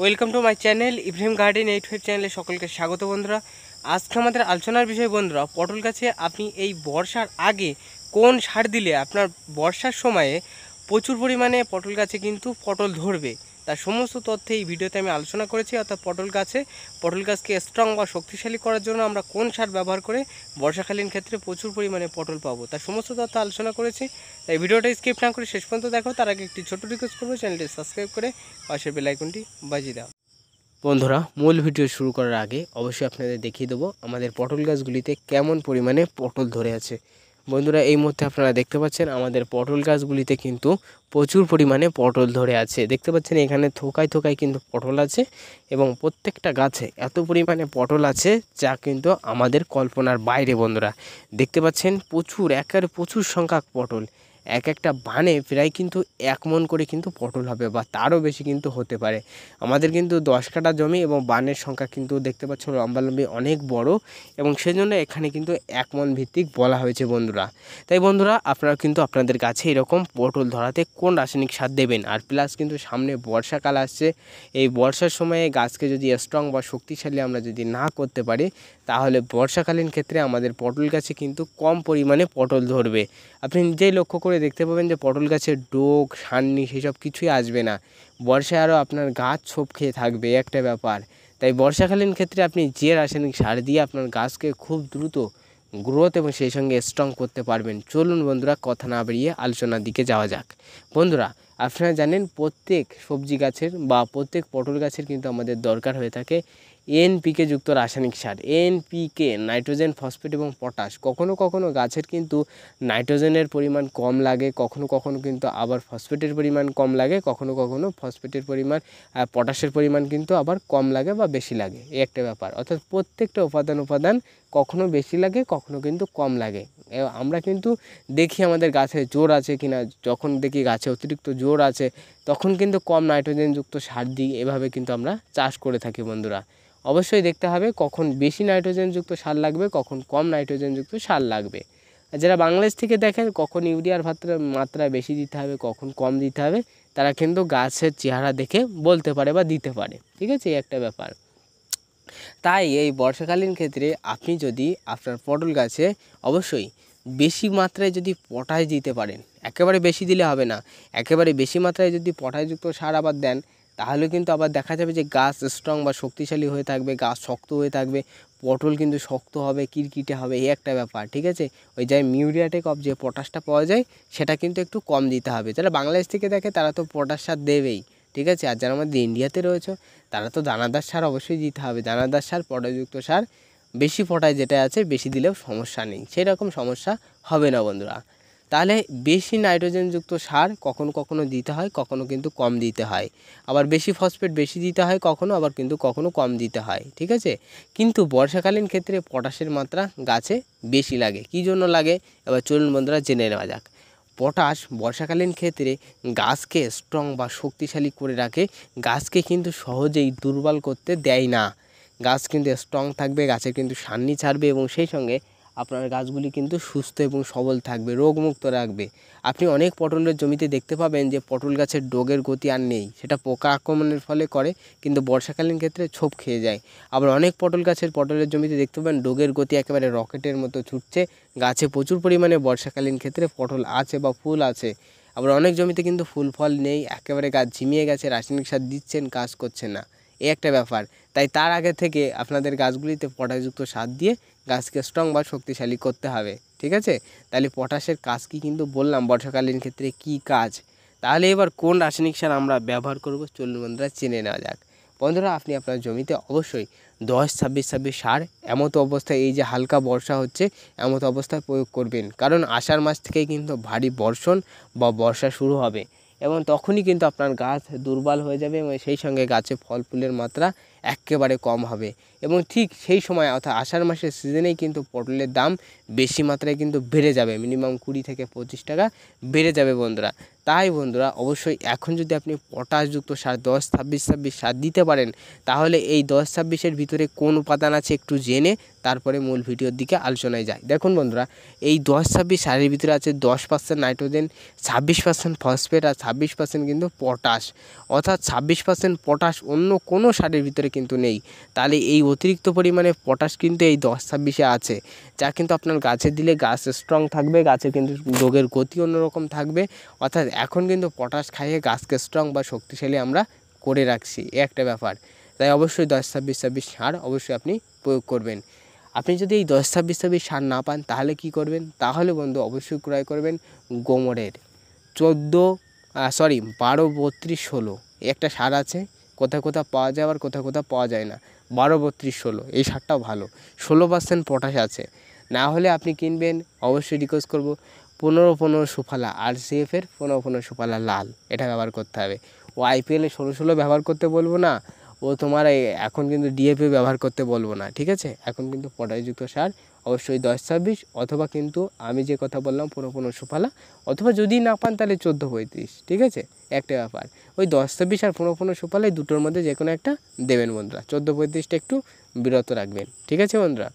welcome to my channel Ibrahim garden eight five চ্যানেলে সকলকে স্বাগত বন্ধুরা আজকে আমাদের আলোচনার বিষয় বন্ধুরা পটল গাছে আপনি এই বর্ষার আগে কোন সার দিলে আপনার বর্ষার সময়ে প্রচুর পরিমাণে পটল গাছে কিন্তু পটল ধরবে তার সমস্ত তথ্যে এই ভিডিওতে আমি আলোচনা করেছি অর্থাৎ পটল গাছে পটল গাছকে স্ট্রং বা শক্তিশালী করার জন্য আমরা কোন সার ব্যবহার করে বর্ষাকালীন ক্ষেত্রে প্রচুর পরিমাণে পটল পাবো তার সমস্ত তথ্য আলোচনা করেছি তাই ভিডিওটা স্কিপ না করে শেষ পর্যন্ত দেখো তার আগে একটি ছোটো রিকোয়েস্ট করবো চ্যানেলটি সাবস্ক্রাইব করে পাশের বেলাইকনটি বাজিয়ে দাও বন্ধুরা মূল ভিডিও শুরু করার আগে অবশ্যই আপনাদের দেখিয়ে দেবো আমাদের পটল গাছগুলিতে কেমন পরিমাণে পটল ধরে আছে বন্ধুরা এই মুহূর্তে আপনারা দেখতে পাচ্ছেন আমাদের পটল গাছগুলিতে কিন্তু প্রচুর পরিমাণে পটল ধরে আছে দেখতে পাচ্ছেন এখানে থোকায় থোকায় কিন্তু পটল আছে এবং প্রত্যেকটা গাছে এত পরিমাণে পটল আছে যা কিন্তু আমাদের কল্পনার বাইরে বন্ধুরা দেখতে পাচ্ছেন প্রচুর একের প্রচুর সংখ্যক পটল এক একটা বানে প্রায় কিন্তু এক মন করে কিন্তু পটল হবে বা তারও বেশি কিন্তু হতে পারে আমাদের কিন্তু দশ কাটা জমি এবং বানের সংখ্যা কিন্তু দেখতে পাচ্ছ লম্বালম্বি অনেক বড় এবং সেজন্য এখানে কিন্তু এক মন ভিত্তিক বলা হয়েছে বন্ধুরা তাই বন্ধুরা আপনারা কিন্তু আপনাদের গাছে এরকম পটল ধরাতে কোন রাসায়নিক সার দেবেন আর প্লাস কিন্তু সামনে বর্ষাকাল আসছে এই বর্ষার সময়ে গাছকে যদি স্ট্রং বা শক্তিশালী আমরা যদি না করতে পারি তাহলে বর্ষাকালীন ক্ষেত্রে আমাদের পটল গাছে কিন্তু কম পরিমাণে পটল ধরবে আপনি নিজেই লক্ষ্য করে দেখতে পাবেন যে পটল গাছের ডোক সান্নি সেসব কিছুই আসবে না বর্ষায় আরও আপনার গাছ ছোপ খেয়ে থাকবে একটা ব্যাপার তাই বর্ষাকালীন ক্ষেত্রে আপনি যে রাসায়নিক সার দিয়ে আপনার গাছকে খুব দ্রুত গ্রোথ এবং সেই সঙ্গে স্ট্রং করতে পারবেন চলুন বন্ধুরা কথা না বেরিয়ে আলোচনার দিকে যাওয়া যাক বন্ধুরা আপনারা জানেন প্রত্যেক সবজি গাছের বা প্রত্যেক পটল গাছের কিন্তু আমাদের দরকার হয়ে থাকে এনপিকে যুক্ত রাসায়নিক সার এনপিকে নাইট্রোজেন ফসফেট এবং পটাশ কখনো কখনো গাছের কিন্তু নাইট্রোজেনের পরিমাণ কম লাগে কখনো কখনো কিন্তু আবার ফসফেটের পরিমাণ কম লাগে কখনো কখনো ফসফেটের পরিমাণ পটাশের পরিমাণ কিন্তু আবার কম লাগে বা বেশি লাগে এই একটা ব্যাপার অর্থাৎ প্রত্যেকটা উপাদান উপাদান কখনো বেশি লাগে কখনো কিন্তু কম লাগে আমরা কিন্তু দেখি আমাদের গাছে জোর আছে কি না যখন দেখি গাছে অতিরিক্ত জোর আছে তখন কিন্তু কম নাইট্রোজেনযুক্ত সার দিই এভাবে কিন্তু আমরা চাষ করে থাকি বন্ধুরা অবশ্যই দেখতে হবে কখন বেশি নাইট্রোজেনযুক্ত সার লাগবে কখন কম নাইট্রোজেনযুক্ত সার লাগবে যারা বাংলাদেশ থেকে দেখেন কখন ইউরিয়ার মাত্রা মাত্রা বেশি দিতে হবে কখন কম দিতে হবে তারা কিন্তু গাছের চেহারা দেখে বলতে পারে বা দিতে পারে ঠিক আছে এই একটা ব্যাপার তাই এই বর্ষাকালীন ক্ষেত্রে আপনি যদি আপনার পটল গাছে অবশ্যই বেশি মাত্রায় যদি পটাশ দিতে পারেন একেবারে বেশি দিলে হবে না একেবারে বেশি মাত্রায় যদি পটাশযুক্ত সার আবার দেন তাহলে কিন্তু আবার দেখা যাবে যে গাছ স্ট্রং বা শক্তিশালী হয়ে থাকবে গাছ শক্ত হয়ে থাকবে পটল কিন্তু শক্ত হবে কিরকিটে হবে এই একটা ব্যাপার ঠিক আছে ওই যে মিউরিয়াটেক অফ যে পটাশটা পাওয়া যায় সেটা কিন্তু একটু কম দিতে হবে যারা বাংলাদেশ থেকে দেখে তারা তো পটাশ সার দেবেই ঠিক আছে আর যারা আমাদের ইন্ডিয়াতে রয়েছে তারা তো দানাদার সার অবশ্যই দিতে হবে দানাদার সার পটাযুক্ত সার বেশি ফটায় যেটা আছে বেশি দিলেও সমস্যা নেই সেরকম সমস্যা হবে না বন্ধুরা তাহলে বেশি নাইট্রোজেনযুক্ত সার কখনো কখনো দিতে হয় কখনো কিন্তু কম দিতে হয় আবার বেশি ফসফেট বেশি দিতে হয় কখনো আবার কিন্তু কখনো কম দিতে হয় ঠিক আছে কিন্তু বর্ষাকালীন ক্ষেত্রে পটাশের মাত্রা গাছে বেশি লাগে কী জন্য লাগে এবার চলুন বন্ধুরা জেনে নেওয়া যাক পটাশ বর্ষাকালীন ক্ষেত্রে গাছকে স্ট্রং বা শক্তিশালী করে রাখে গাছকে কিন্তু সহজেই দুর্বল করতে দেয় না গাছ কিন্তু স্ট্রং থাকবে গাছের কিন্তু সান্নি ছাড়বে এবং সেই সঙ্গে আপনার গাছগুলি কিন্তু সুস্থ এবং সবল থাকবে রোগমুক্ত রাখবে আপনি অনেক পটলের জমিতে দেখতে পাবেন যে পটল গাছের ডোগের গতি আর নেই সেটা পোকা আক্রমণের ফলে করে কিন্তু বর্ষাকালীন ক্ষেত্রে ছোপ খেয়ে যায় আবার অনেক পটল গাছের পটলের জমিতে দেখতে পাবেন ডোগের গতি একেবারে রকেটের মতো ছুটছে গাছে প্রচুর পরিমাণে বর্ষাকালীন ক্ষেত্রে পটল আছে বা ফুল আছে আবার অনেক জমিতে কিন্তু ফুল ফল নেই একেবারে গাছ ঝিমিয়ে গেছে রাসায়নিক সার দিচ্ছেন কাজ করছে না এই একটা ব্যাপার তাই তার আগে থেকে আপনাদের গাছগুলিতে পটাশযুক্ত সার দিয়ে গাছকে স্ট্রং বা শক্তিশালী করতে হবে ঠিক আছে তাহলে পটাশের কাজ কি কিন্তু বললাম বর্ষাকালীন ক্ষেত্রে কি কাজ তাহলে এবার কোন রাসায়নিক সার আমরা ব্যবহার করব চলুন বন্ধুরা চেনে নেওয়া যাক বন্ধুরা আপনি আপনার জমিতে অবশ্যই দশ ছাব্বিশ ছাব্বিশ সার এমতো অবস্থায় এই যে হালকা বর্ষা হচ্ছে এমতো অবস্থায় প্রয়োগ করবেন কারণ আষাঢ় মাস থেকেই কিন্তু ভারী বর্ষণ বা বর্ষা শুরু হবে এবং তখনই কিন্তু আপনার গাছ দুর্বল হয়ে যাবে এবং সেই সঙ্গে গাছে ফল ফুলের মাত্রা একেবারে কম হবে এবং ঠিক সেই সময় অর্থাৎ আষাঢ় মাসের সিজনেই কিন্তু পটলের দাম বেশি মাত্রায় কিন্তু বেড়ে যাবে মিনিমাম কুড়ি থেকে পঁচিশ টাকা বেড়ে যাবে বন্ধুরা তাই বন্ধুরা অবশ্যই এখন যদি আপনি পটাশযুক্ত সার দশ ছাব্বিশ ছাব্বিশ সার দিতে পারেন তাহলে এই দশ ছাব্বিশের ভিতরে কোন উপাদান আছে একটু জেনে তারপরে মূল ভিডিওর দিকে আলোচনায় যায় দেখুন বন্ধুরা এই দশ ছাব্বিশ সারের ভিতরে আছে দশ পার্সেন্ট নাইট্রোজেন ছাব্বিশ পার্সেন্ট ফসফেট আর ছাব্বিশ পার্সেন্ট কিন্তু পটাশ অর্থাৎ ছাব্বিশ পার্সেন্ট পটাশ অন্য কোনো সারের ভিতরে কিন্তু নেই তাহলে এই অতিরিক্ত পরিমাণে পটাশ কিন্তু এই দশ ছাব্বিশে আছে যা কিন্তু আপনার গাছে দিলে গাছ স্ট্রং থাকবে গাছে কিন্তু রোগের গতি অন্যরকম থাকবে অর্থাৎ এখন কিন্তু পটাশ খাইয়ে গাছকে স্ট্রং বা শক্তিশালী আমরা করে রাখছি এ একটা ব্যাপার তাই অবশ্যই দশ ছাব্বিশ ছাব্বিশ সার অবশ্যই আপনি প্রয়োগ করবেন আপনি যদি এই দশ ছাব্বিশ ছাব্বিশ সার না পান তাহলে কি করবেন তাহলে বন্ধু অবশ্যই ক্রয় করবেন গোমরের চোদ্দো সরি বারো বত্রিশ ষোলো একটা সার আছে কোথায় কোথাও পাওয়া যায় আবার কোথাও কোথাও পাওয়া যায় না বারো বত্রিশ ষোলো এই সারটাও ভালো ষোলো পার্সেন্ট পটাশ আছে না হলে আপনি কিনবেন অবশ্যই রিকোয়েস্ট করব পনেরো পনেরো সুফালা আর সিএফের পনেরো পনেরো সুফালা লাল এটা ব্যবহার করতে হবে ও আইপিএলে ষোলো ষোলো ব্যবহার করতে বলবো না ও তোমার এখন কিন্তু ডিএপি e ব্যবহার করতে বলবো না ঠিক আছে এখন কিন্তু পটাশযুক্ত সার অবশ্যই দশ ছাব্বিশ অথবা কিন্তু আমি যে কথা বললাম পুরো পনেরোশো পালা অথবা যদি না পান তাহলে চোদ্দো পঁয়ত্রিশ ঠিক আছে একটা ব্যাপার ওই দশ ছাব্বিশ আর পনেরো পনেরোশো পালা দুটোর মধ্যে যে কোনো একটা দেবেন বন্ধুরা চোদ্দো পঁয়ত্রিশটা একটু বিরত রাখবেন ঠিক আছে বন্ধুরা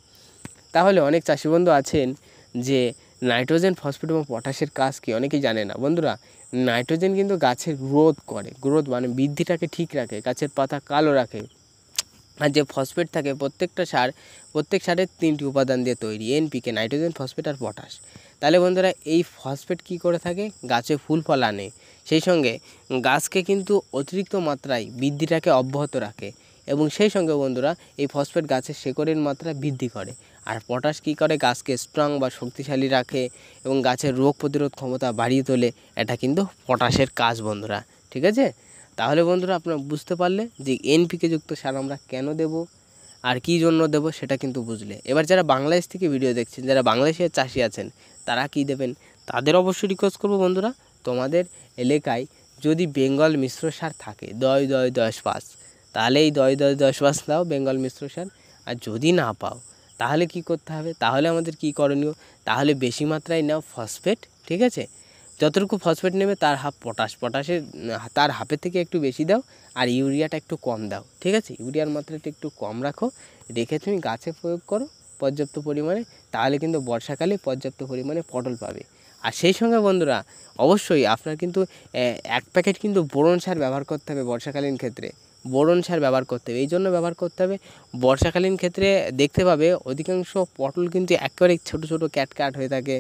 তাহলে অনেক চাষি বন্ধু আছেন যে নাইট্রোজেন ফসফেট এবং পটাশের কাজ কী অনেকেই জানে না বন্ধুরা নাইট্রোজেন কিন্তু গাছের গ্রোথ করে গ্রোথ মানে বৃদ্ধিটাকে ঠিক রাখে গাছের পাতা কালো রাখে আর যে ফসফেট থাকে প্রত্যেকটা সার প্রত্যেক সারের তিনটি উপাদান দিয়ে তৈরি এনপিকে নাইট্রোজেন ফসফেট আর পটাশ তাহলে বন্ধুরা এই ফসফেট কি করে থাকে গাছে ফুল ফল আনে সেই সঙ্গে গাছকে কিন্তু অতিরিক্ত মাত্রায় বৃদ্ধিটাকে অব্যাহত রাখে এবং সেই সঙ্গে বন্ধুরা এই ফসফেট গাছের শেকড়ের মাত্রা বৃদ্ধি করে আর পটাশ কী করে গাছকে স্ট্রং বা শক্তিশালী রাখে এবং গাছের রোগ প্রতিরোধ ক্ষমতা বাড়িয়ে তোলে এটা কিন্তু পটাশের কাজ বন্ধুরা ঠিক আছে তাহলে বন্ধুরা আপনারা বুঝতে পারলে যে এনপিকে যুক্ত সার আমরা কেন দেব আর কি জন্য দেব সেটা কিন্তু বুঝলে এবার যারা বাংলাদেশ থেকে ভিডিও দেখছেন যারা বাংলাদেশের চাষি আছেন তারা কি দেবেন তাদের অবশ্যই রিকোয়েস্ট করবো বন্ধুরা তোমাদের এলাকায় যদি বেঙ্গল মিশ্র সার থাকে দয় দয় দশ পাঁচ তাহলে এই দয় দয় দশ পাঁচ দাও বেঙ্গল মিশ্র সার আর যদি না পাও তাহলে কি করতে হবে তাহলে আমাদের কি করণীয় তাহলে বেশি মাত্রায় নাও ফসফেট ঠিক আছে যতটুকু ফসফেট নেবে তার হাফ পটাশ পটাশে তার হাফের থেকে একটু বেশি দাও আর ইউরিয়াটা একটু কম দাও ঠিক আছে ইউরিয়ার মাত্রাটা একটু কম রাখো রেখে তুমি গাছে প্রয়োগ করো পর্যাপ্ত পরিমাণে তাহলে কিন্তু বর্ষাকালে পর্যাপ্ত পরিমাণে পটল পাবে আর সেই সঙ্গে বন্ধুরা অবশ্যই আপনার কিন্তু এক প্যাকেট কিন্তু বোরন সার ব্যবহার করতে হবে বর্ষাকালীন ক্ষেত্রে বোরন সার ব্যবহার করতে হবে এই জন্য ব্যবহার করতে হবে বর্ষাকালীন ক্ষেত্রে দেখতে পাবে অধিকাংশ পটল কিন্তু একেবারে ছোট ছোট ক্যাটক্যাট হয়ে থাকে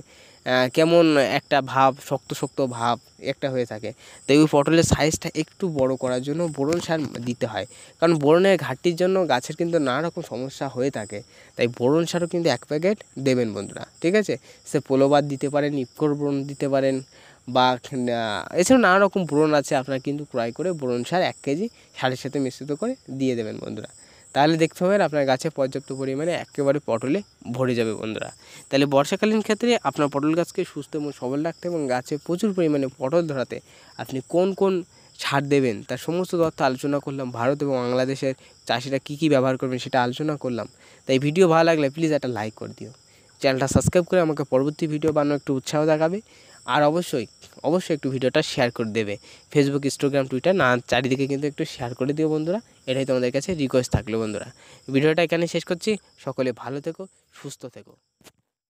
কেমন একটা ভাব শক্ত শক্ত ভাব একটা হয়ে থাকে তো ওই পটলের সাইজটা একটু বড় করার জন্য বোরন সার দিতে হয় কারণ বোরনের ঘাটতির জন্য গাছের কিন্তু নানা রকম সমস্যা হয়ে থাকে তাই বোরন সারও কিন্তু এক প্যাকেট দেবেন বন্ধুরা ঠিক আছে সে পোলোবাদ দিতে পারেন ইফকোর বোরন দিতে পারেন বা এছাড়াও নানা রকম বোরন আছে আপনারা কিন্তু ক্রয় করে বোরন সার এক কেজি সারের সাথে মিশ্রিত করে দিয়ে দেবেন বন্ধুরা তাহলে দেখতে হবে আপনার গাছে পর্যাপ্ত পরিমাণে একেবারে পটলে ভরে যাবে বন্ধুরা তাহলে বর্ষাকালীন ক্ষেত্রে আপনার পটল গাছকে সুস্থ এবং সবল রাখতে এবং গাছে প্রচুর পরিমাণে পটল ধরাতে আপনি কোন কোন সার দেবেন তার সমস্ত তথ্য আলোচনা করলাম ভারত এবং বাংলাদেশের চাষিরা কী কী ব্যবহার করবেন সেটা আলোচনা করলাম তাই ভিডিও ভালো লাগলে প্লিজ একটা লাইক করে দিও চ্যানেলটা সাবস্ক্রাইব করে আমাকে পরবর্তী ভিডিও বানানোর একটু উৎসাহ দেখাবে আর অবশ্যই অবশ্যই একটু ভিডিওটা শেয়ার করে দেবে ফেসবুক ইনস্টাগ্রাম টুইটার না চারিদিকে কিন্তু একটু শেয়ার করে দিও বন্ধুরা এটাই তোমাদের কাছে রিকোয়েস্ট থাকলো বন্ধুরা ভিডিওটা এখানে শেষ করছি সকলে ভালো থেকো সুস্থ থেকো